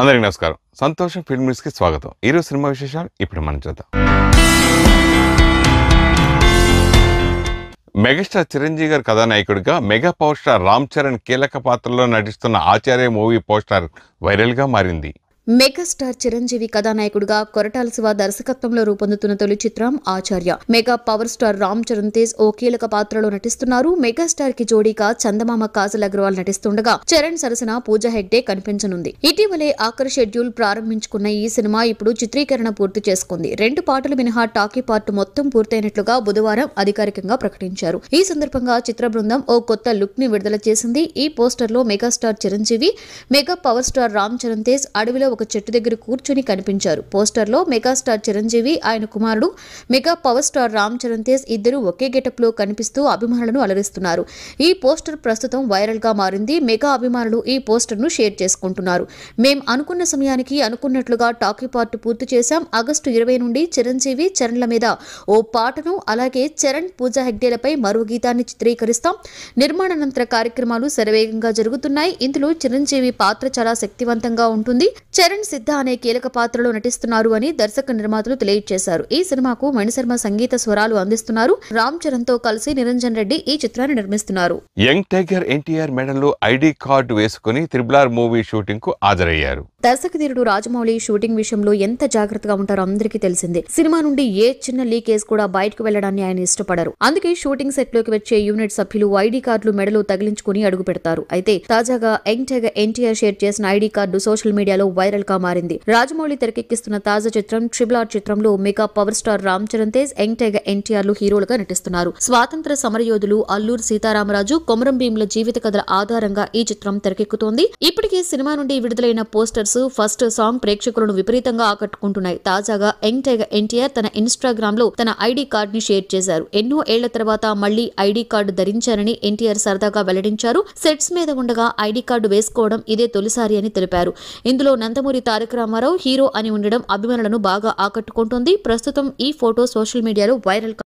అందరికీ నమస్కారం సంతోషం ఫిల్మ్ న్యూస్కి స్వాగతం ఈరోజు సినిమా విశేషాలు ఇప్పుడు మనం చూద్దాం మెగాస్టార్ చిరంజీవి గారి కథానాయకుడిగా mega power star Ram Charan కీలక పాత్రలో నటిస్తున్న ఆచార్య మూవీ పోస్టర్ వైరల్గా మారింది మెగాస్టార్ చిరంజీవి కథానాయకుడిగా కొరటాల శివ దర్శకత్వంలో రూపొందుతున్న తొలి చిత్రం Acharya mega power star Ram Charan Tej ఓ కీలక పాత్రలో నటిస్తున్నారు మెగాస్టార్ కి జోడీగా చందమామ కాజల్ అగర్వాల్ నటిస్తుండగా చరణ్ సరసన పూజ హెగ్డే కనిపించనుంది ఇటీవలే ఆఖరి షెడ్యూల్ ప్రారంభించుకున్న ఈ సినిమా ఇప్పుడు చిత్రీకరణ పూర్తి చేసుకుంది రెండు పాటలు మినహా టాకీ పార్ట్ మొత్తం పూర్తయినట్లుగా బుధవారం అధికారికంగా ప్రకటించారు ఈ సందర్భంగా చిత్ర బృందం ఓ కొత్త లుక్ ని విడుదల చేసింది ఈ పోస్టర్ లో megastar Chiranjeevi mega power star Ram Charan Tej అడవిలో ఒక చెట్టు దగ్గర కూర్చుని కనిపించారు పోస్టర్లో మెగాస్టార్ చిరంజీవి ఆయన కుమారుడు mega power star Ram Charan Tej ఇద్దరు ఒకే గెటప్ లో కనిపిస్తూ అభిమానులను అలరిస్తున్నారు ఈ పోస్టర్ ప్రస్తుతం వైరల్ గా మారింది మెగా అభిమానులు ఈ పోస్టర్ ను షేర్ చేసుకుంటున్నారు మేం అనుకున్న సమయానికి అనుకున్నట్లుగా టాకీ పార్ట్ పూర్తి చేశాం ఆగస్టు ఇరవై నుండి చిరంజీవి చరణ్ల మీద ఓ పాటను అలాగే చరణ్ పూజా హెగ్డేలపై మరో గీతాన్ని చిత్రీకరిస్తాం నిర్మాణానంతర కార్యక్రమాలు శరవేగంగా జరుగుతున్నాయి ఇందులో చిరంజీవి పాత్ర చాలా శక్తివంతంగా ఉంటుంది చరణ్ సిద్ధ అనే కీలక పాత్రలో నటిస్తున్నారు అని దర్శక నిర్మాతలు తెలియజేశారు ఈ సినిమాకు మణిశర్మ సంగీత స్వరాలు అందిస్తున్నారు రామ్ చరణ్ తో కలిసి నిరంజన్ రెడ్డి ఈ చిత్రాన్ని నిర్మిస్తున్నారు young tiger NTR medal ID card వేసుకుని త్రిబుల్ ఆర్ మూవీ షూటింగ్ కు హాజరయ్యారు దర్శకధీరుడు రాజమౌళి షూటింగ్ విషయంలో ఎంత జాగ్రత్తగా ఉంటారో అందరికీ తెలిసిందే సినిమా నుండి ఏ చిన్న లీకేజ్ కూడా బయటకు వెళ్లడాన్ని ఆయన ఇష్టపడరు అందుకే షూటింగ్ సెట్ లోకి వచ్చే యూనిట్ సభ్యులు ఐడి కార్డులు మెడలో తగిలించుకుని అడుగు పెడతారు అయితే తాజాగా యంగ్ టైగర్ ఎన్టీఆర్ షేర్ చేసిన ఐడి కార్డు సోషల్ మీడియాలో వైరల్ గా మారింది రాజమౌళి తెరకెక్కిస్తున్న తాజా చిత్రం ట్రిబుల్ ఆర్ చిత్రంలో mega power star Ram Charan Tej young టైగ ఎన్టీఆర్ లు హీరోలుగా నటిస్తున్నారు స్వాతంత్ర సమరయోధులు అల్లూరు సీతారామరాజు కొమరం భీముల జీవిత కథల ఆధారంగా ఈ చిత్రం తెరకెక్కుతోంది ఇప్పటికే సినిమా నుండి విడుదలైన పోస్టర్స్ ఫస్ట్ సాంగ్ ప్రేక్షకులను విపరీతంగా ఆకట్టుకుంటున్నాయి తాజాగా యంగ్ టైగర్ ఎన్టీఆర్ తన ఇన్స్టాగ్రామ్ లో తన ఐడి కార్డ్ ని షేర్ చేశారు ఎన్నో ఏళ్ల తర్వాత మళ్లీ ఐడి కార్డు ధరించారని ఎన్టీఆర్ సరదాగా వెల్లడించారు సెట్స్ మీద ఉండగా ఐడి కార్డు వేసుకోవడం ఇదే తొలిసారి అని తెలిపారు ఇందులో నందమూరి తారక రామారావు హీరో అని ఉండడం అభిమానులను బాగా ఆకట్టుకుంటోంది ప్రస్తుతం ఈ ఫోటో సోషల్ మీడియాలో వైరల్